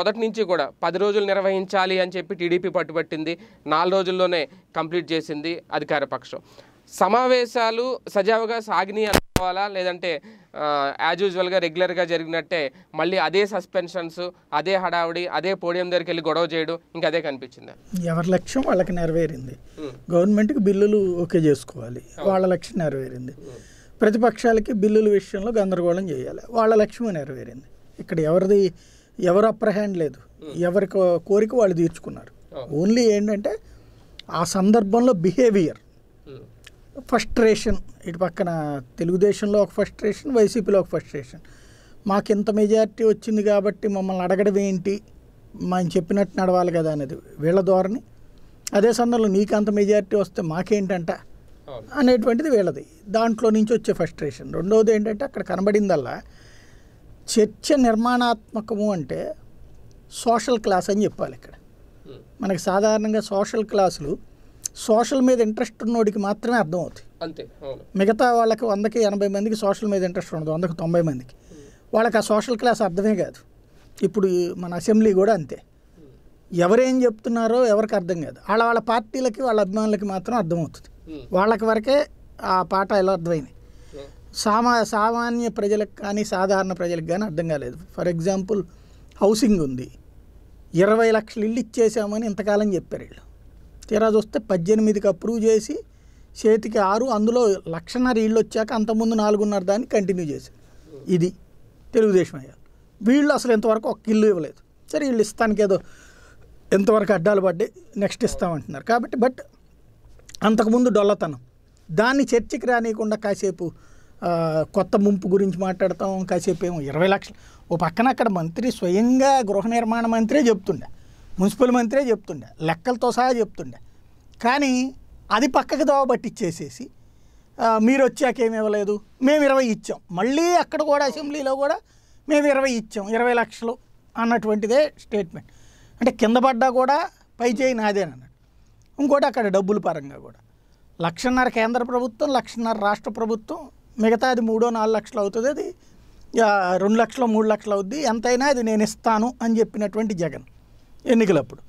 మొదటి నుంచి కూడా పది రోజులు నిర్వహించాలి అని చెప్పి టీడీపీ పట్టుబట్టింది నాలుగు రోజుల్లోనే కంప్లీట్ చేసింది అధికార పక్షం సమావేశాలు సజావుగా సాగిని అనుకోవాలా లేదంటే యాజ్ యూజువల్గా రెగ్యులర్గా జరిగినట్టే మళ్ళీ అదే సస్పెన్షన్స్ అదే హడావుడి అదే పోడియం దగ్గరికి వెళ్ళి గొడవ చేయడం ఇంకా అదే కనిపించింది ఎవరి లక్ష్యం వాళ్ళకి నెరవేరింది గవర్నమెంట్కి బిల్లులు ఓకే చేసుకోవాలి వాళ్ళ లక్ష్యం నెరవేరింది ప్రతిపక్షాలకి బిల్లుల విషయంలో గందరగోళం చేయాలి వాళ్ళ లక్ష్యం నెరవేరింది ఇక్కడ ఎవరిది ఎవరు అప్పర్ హ్యాండ్ లేదు hmm. ఎవరి కోరిక వాళ్ళు తీర్చుకున్నారు ఓన్లీ oh. ఏంటంటే ఆ సందర్భంలో బిహేవియర్ ఫస్ట్రేషన్ hmm. ఇటు పక్కన తెలుగుదేశంలో ఒక ఫస్ట్రేషన్ వైసీపీలో ఒక ఫస్ట్రేషన్ మాకు ఇంత మెజారిటీ వచ్చింది కాబట్టి మమ్మల్ని అడగడం ఏంటి మనం చెప్పినట్టు నడవాలి కదా అనేది వీళ్ళ ధోరణి అదే సందర్భంలో నీకు అంత మెజారిటీ వస్తే మాకేంటంట అనేటువంటిది వీళ్ళది దాంట్లో నుంచి వచ్చే ఫస్ట్రేషన్ రెండవది ఏంటంటే అక్కడ కనబడిందల్లా చర్చ నిర్మాణాత్మకము అంటే సోషల్ క్లాస్ అని చెప్పాలి ఇక్కడ మనకి సాధారణంగా సోషల్ క్లాసులు సోషల్ మీద ఇంట్రెస్ట్ ఉన్నోడికి మాత్రమే అర్థమవుతుంది అంతే మిగతా వాళ్ళకి వందకి ఎనభై మందికి సోషల్ మీద ఇంట్రెస్ట్ ఉండదు వందకి తొంభై మందికి వాళ్ళకి ఆ సోషల్ క్లాస్ అర్థమే కాదు ఇప్పుడు మన అసెంబ్లీ కూడా అంతే ఎవరేం చెప్తున్నారో ఎవరికి అర్థం కాదు వాళ్ళ వాళ్ళ పార్టీలకి వాళ్ళ అభిమానులకి మాత్రం అర్థమవుతుంది వాళ్ళకి వరకే ఆ పాట ఎలా అర్థమైంది సామా సామాన్య ప్రజలకు కానీ సాధారణ ప్రజలకు కానీ అర్థం కాలేదు ఫర్ ఎగ్జాంపుల్ హౌసింగ్ ఉంది ఇరవై లక్షలు ఇల్లు ఇచ్చేసామని ఇంతకాలం చెప్పారు వీళ్ళు తీరా చూస్తే పద్దెనిమిదికి అప్రూవ్ చేసి చేతికి ఆరు అందులో లక్షన్నర ఇళ్ళు వచ్చాక అంతకుముందు నాలుగున్నర దాన్ని కంటిన్యూ చేశారు ఇది తెలుగుదేశం అయ్యారు వీళ్ళు అసలు ఇంతవరకు ఒక ఇల్లు ఇవ్వలేదు సరే వీళ్ళు ఇస్తానికి ఏదో ఎంతవరకు అడ్డాలు పడ్డాయి నెక్స్ట్ ఇస్తామంటున్నారు కాబట్టి బట్ అంతకుముందు డొల్లతనం దాన్ని చర్చకి రానియకుండా కాసేపు కొత్త ముంపు గురించి మాట్లాడతాం కాసేపు ఏమో ఇరవై లక్షలు ఓ పక్కన అక్కడ మంత్రి స్వయంగా గృహ నిర్మాణ మంత్రే చెప్తుండే మున్సిపల్ మంత్రే చెప్తుండే లెక్కలతో సహా చెప్తుండే కానీ అది పక్కకి దోవబట్టిచ్చేసేసి మీరు వచ్చాక ఏమి ఇవ్వలేదు మేము ఇరవై ఇచ్చాం మళ్ళీ అక్కడ కూడా అసెంబ్లీలో కూడా మేము ఇరవై ఇచ్చాం ఇరవై లక్షలు అన్నటువంటిదే స్టేట్మెంట్ అంటే కింద పడ్డా కూడా పై చేయి నాదేనన్నాడు ఇంకోటి అక్కడ డబ్బుల పరంగా కూడా లక్షన్నర కేంద్ర ప్రభుత్వం లక్షన్నర రాష్ట్ర ప్రభుత్వం మిగతా అది మూడో నాలుగు లక్షలు అవుతుంది అది రెండు లక్షలు మూడు లక్షలు అవుద్ది ఎంతైనా అది నేను ఇస్తాను అని చెప్పినటువంటి జగన్ ఎన్నికలప్పుడు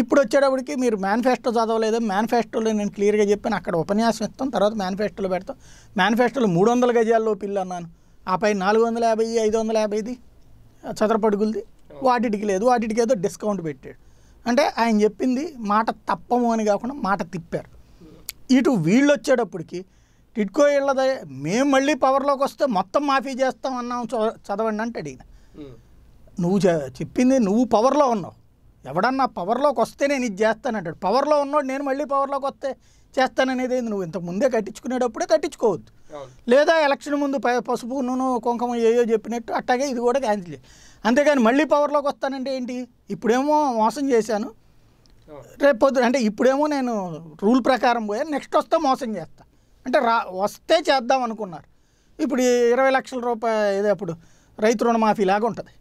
ఇప్పుడు వచ్చేటప్పటికి మీరు మేనిఫెస్టో చదవలేదు మేనిఫెస్టోలో నేను క్లియర్గా చెప్పాను అక్కడ ఉపన్యాసం ఇస్తాం తర్వాత మేనిఫెస్టోలో పెడతాం మేనిఫెస్టోలో మూడు వందల గజాల్లో పిల్లలు అన్నాను ఆపై నాలుగు వందల యాభై ఐదు వందల యాభైది చదరపడుగులది వాటికి లేదు వాటికి ఏదో డిస్కౌంట్ పెట్టాడు అంటే ఆయన చెప్పింది మాట తప్పము అని కాకుండా మాట తిప్పారు ఇటు వీళ్ళు వచ్చేటప్పటికి టిట్కో ఇళ్ళదే మేము మళ్ళీ పవర్లోకి వస్తే మొత్తం మాఫీ చేస్తాం అన్నాం చదవండి అంటాడు ఈయన నువ్వు చెప్పింది నువ్వు పవర్లో ఉన్నావు ఎవడన్నా పవర్లోకి వస్తే నేను ఇది చేస్తానంటాడు పవర్లో ఉన్నాడు నేను మళ్ళీ పవర్లోకి వస్తే చేస్తాననేది నువ్వు ఇంతకు ముందే కట్టించుకునేటప్పుడే కట్టించుకోవద్దు లేదా ఎలక్షన్ ముందు పసుపు నూనె కుంకుమ ఏయో చెప్పినట్టు అట్టాగే ఇది కూడా క్యాన్సిల్ అంతేగాని మళ్ళీ పవర్లోకి వస్తానంటే ఏంటి ఇప్పుడేమో మోసం చేశాను రేపు పొద్దు అంటే ఇప్పుడేమో నేను రూల్ ప్రకారం పోయాను నెక్స్ట్ వస్తే మోసం చేస్తాను అంటే రా వస్తే చేద్దాం అనుకున్నారు ఇప్పుడు ఇరవై లక్షల రూపాయ ఏదో అప్పుడు రైతు రుణమాఫీ లాగా ఉంటుంది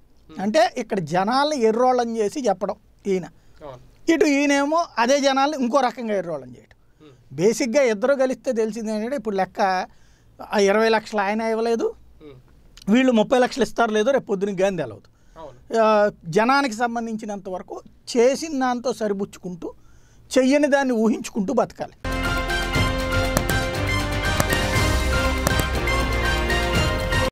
అంటే ఇక్కడ జనాల్ని ఎర్రోళ్ళని చేసి చెప్పడం ఈయన ఇటు ఈయనేమో అదే జనాల్ని ఇంకో రకంగా ఎర్రోళ్ళని చేయడం బేసిక్గా ఇద్దరు కలిస్తే తెలిసింది ఏంటంటే ఇప్పుడు లెక్క ఇరవై లక్షలు ఆయన ఇవ్వలేదు వీళ్ళు ముప్పై లక్షలు ఇస్తారు లేదో రేపు పొద్దున గాంధీ తెలవదు జనానికి సంబంధించినంత వరకు చేసిన దాంతో సరిపుచ్చుకుంటూ చెయ్యని దాన్ని ఊహించుకుంటూ బతకాలి